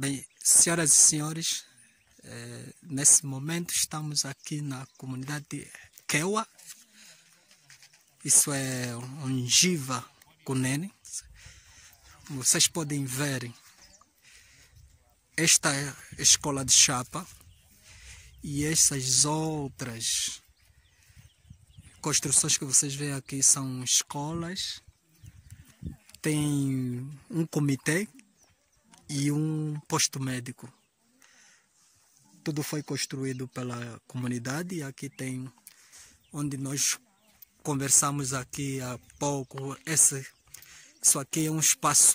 Bem, senhoras e senhores, eh, nesse momento estamos aqui na comunidade de Kewa. Isso é Jiva Kunene. Vocês podem ver esta escola de chapa e essas outras construções que vocês veem aqui são escolas. Tem um comitê e um posto médico. Tudo foi construído pela comunidade. Aqui tem onde nós conversamos aqui há pouco. Esse, isso aqui é um espaço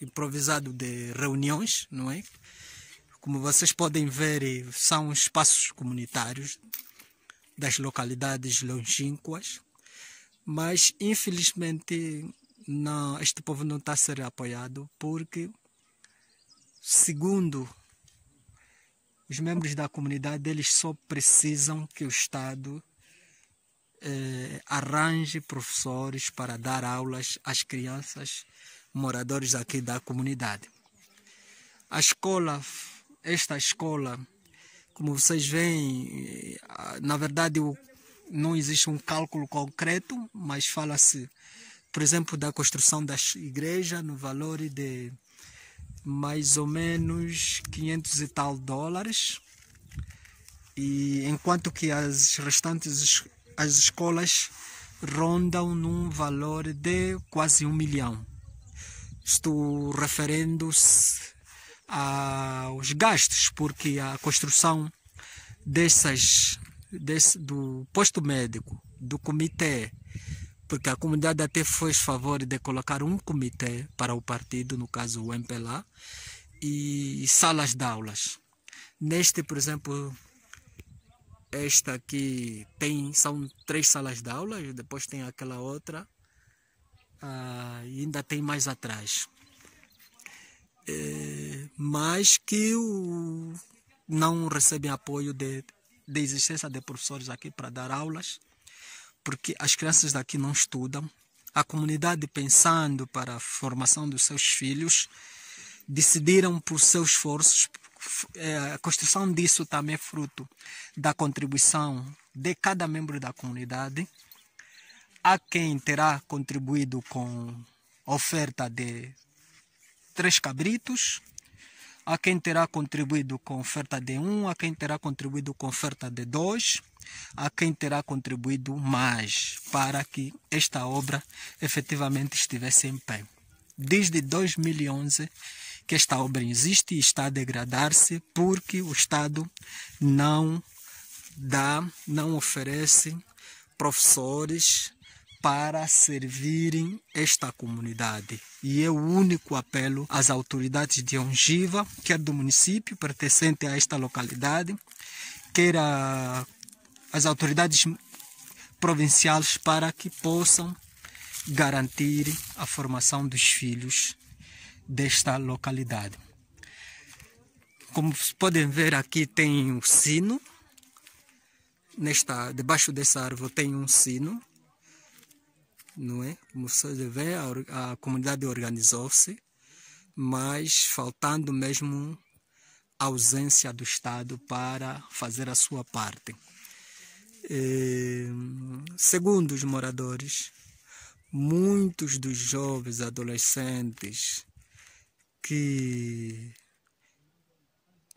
improvisado de reuniões, não é? Como vocês podem ver, são espaços comunitários das localidades longínquas, mas infelizmente não, este povo não está a ser apoiado porque Segundo, os membros da comunidade eles só precisam que o Estado eh, arranje professores para dar aulas às crianças moradores aqui da comunidade. A escola, esta escola, como vocês veem, eh, na verdade não existe um cálculo concreto, mas fala-se, por exemplo, da construção da igreja no valor de mais ou menos 500 e tal dólares. E enquanto que as restantes as escolas rondam num valor de quase um milhão. Estou referendo se aos gastos, porque a construção dessas desse, do posto médico, do comitê porque a comunidade até fez favor de colocar um comitê para o partido, no caso o MPLA, e salas de aulas. Neste, por exemplo, esta aqui tem, são três salas de aulas, depois tem aquela outra, ah, ainda tem mais atrás. É, mas que o, não recebem apoio de, de existência de professores aqui para dar aulas porque as crianças daqui não estudam. A comunidade, pensando para a formação dos seus filhos, decidiram por seus esforços. É, a construção disso também é fruto da contribuição de cada membro da comunidade. Há quem terá contribuído com oferta de três cabritos, Há quem terá contribuído com oferta de um, há quem terá contribuído com oferta de dois, há quem terá contribuído mais para que esta obra efetivamente estivesse em pé. Desde 2011 que esta obra existe e está a degradar-se porque o Estado não dá, não oferece professores, para servirem esta comunidade. E é o único apelo às autoridades de Ongiva, quer do município pertencente a esta localidade, quer as autoridades provinciais para que possam garantir a formação dos filhos desta localidade. Como podem ver aqui tem um sino, nesta debaixo dessa árvore tem um sino não é? Começou a ver, a, a comunidade organizou-se, mas faltando mesmo a ausência do Estado para fazer a sua parte. E, é, segundo os moradores, muitos dos jovens adolescentes que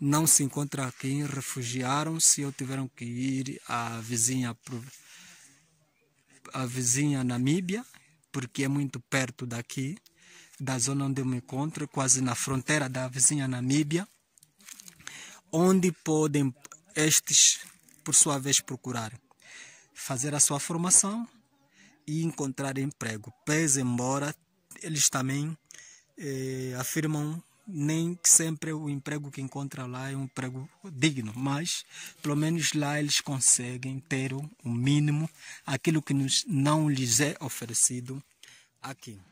não se encontram aqui refugiaram-se ou tiveram que ir à vizinha a vizinha Namíbia, porque é muito perto daqui, da zona onde eu me encontro, quase na fronteira da vizinha Namíbia, onde podem estes, por sua vez, procurar fazer a sua formação e encontrar emprego. Pese embora eles também eh, afirmam nem sempre o emprego que encontra lá é um emprego digno, mas pelo menos lá eles conseguem ter o um mínimo, aquilo que nos, não lhes é oferecido aqui.